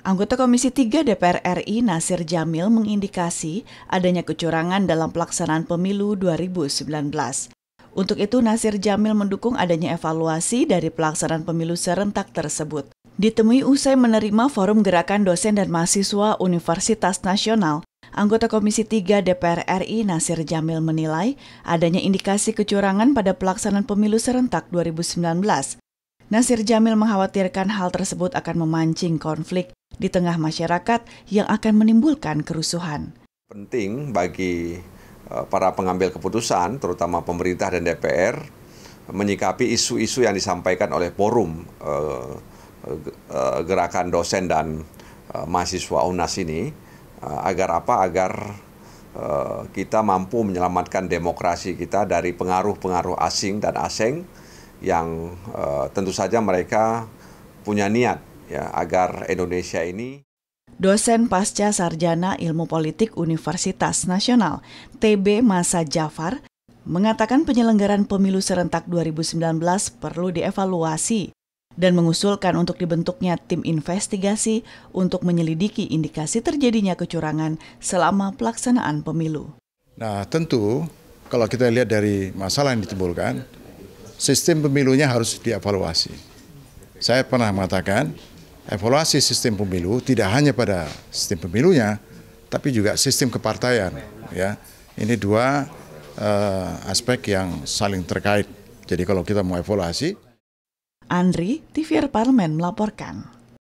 Anggota Komisi 3 DPR RI Nasir Jamil mengindikasi adanya kecurangan dalam pelaksanaan pemilu 2019. Untuk itu Nasir Jamil mendukung adanya evaluasi dari pelaksanaan pemilu serentak tersebut. Ditemui usai menerima forum gerakan dosen dan mahasiswa Universitas Nasional Anggota Komisi 3 DPR RI Nasir Jamil menilai adanya indikasi kecurangan pada pelaksanaan pemilu serentak 2019. Nasir Jamil mengkhawatirkan hal tersebut akan memancing konflik di tengah masyarakat yang akan menimbulkan kerusuhan. Penting bagi e, para pengambil keputusan, terutama pemerintah dan DPR, menyikapi isu-isu yang disampaikan oleh forum eh, gerakan dosen dan eh, mahasiswa UNAS ini Eh, agar apa agar eh, kita mampu menyelamatkan demokrasi kita dari pengaruh-pengaruh asing dan asing yang eh, tentu saja mereka punya niat ya agar Indonesia ini dosen pasca sarjana ilmu politik Universitas Nasional TB Masa Jafar mengatakan penyelenggaran pemilu serentak 2019 perlu dievaluasi dan mengusulkan untuk dibentuknya tim investigasi untuk menyelidiki indikasi terjadinya kecurangan selama pelaksanaan pemilu. Nah, tentu kalau kita lihat dari masalah yang ditimbulkan, sistem pemilunya harus dievaluasi. Saya pernah mengatakan, evaluasi sistem pemilu tidak hanya pada sistem pemilunya, tapi juga sistem kepartaian. Ya, ini dua uh, aspek yang saling terkait. Jadi kalau kita mau evaluasi, Andri, TVR Parlemen melaporkan.